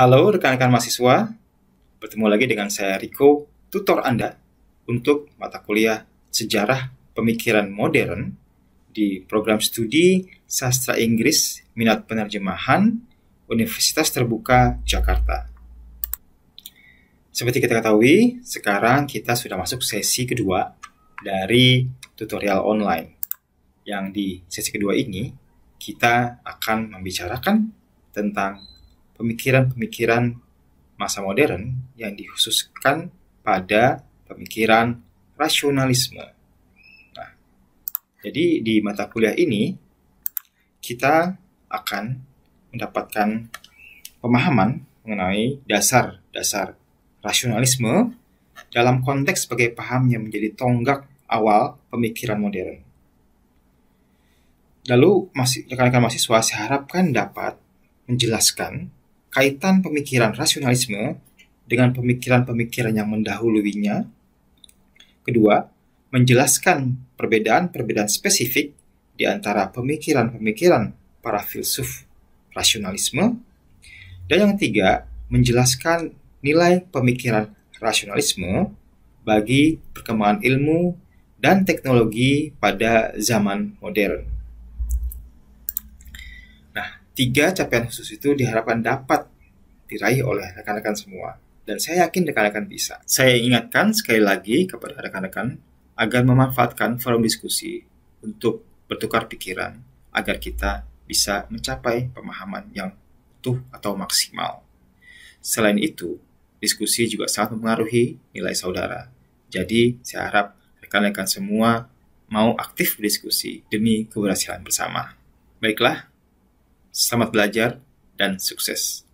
Halo rekan-rekan mahasiswa, bertemu lagi dengan saya Riko, tutor Anda untuk mata kuliah Sejarah Pemikiran Modern di program studi Sastra Inggris Minat Penerjemahan Universitas Terbuka Jakarta. Seperti kita ketahui, sekarang kita sudah masuk sesi kedua dari tutorial online. Yang di sesi kedua ini, kita akan membicarakan tentang pemikiran-pemikiran masa modern yang dikhususkan pada pemikiran rasionalisme. Nah, jadi di mata kuliah ini kita akan mendapatkan pemahaman mengenai dasar-dasar rasionalisme dalam konteks sebagai paham yang menjadi tonggak awal pemikiran modern. Lalu, rekan-rekan mahasiswa saya harapkan dapat menjelaskan kaitan pemikiran rasionalisme dengan pemikiran-pemikiran yang mendahuluinya. Kedua, menjelaskan perbedaan-perbedaan spesifik di antara pemikiran-pemikiran para filsuf rasionalisme. Dan yang ketiga, menjelaskan nilai pemikiran rasionalisme bagi perkembangan ilmu dan teknologi pada zaman modern. Tiga capaian khusus itu diharapkan dapat diraih oleh rekan-rekan semua. Dan saya yakin rekan-rekan bisa. Saya ingatkan sekali lagi kepada rekan-rekan agar memanfaatkan forum diskusi untuk bertukar pikiran agar kita bisa mencapai pemahaman yang utuh atau maksimal. Selain itu, diskusi juga sangat mempengaruhi nilai saudara. Jadi, saya harap rekan-rekan semua mau aktif berdiskusi demi keberhasilan bersama. Baiklah, Selamat belajar dan sukses.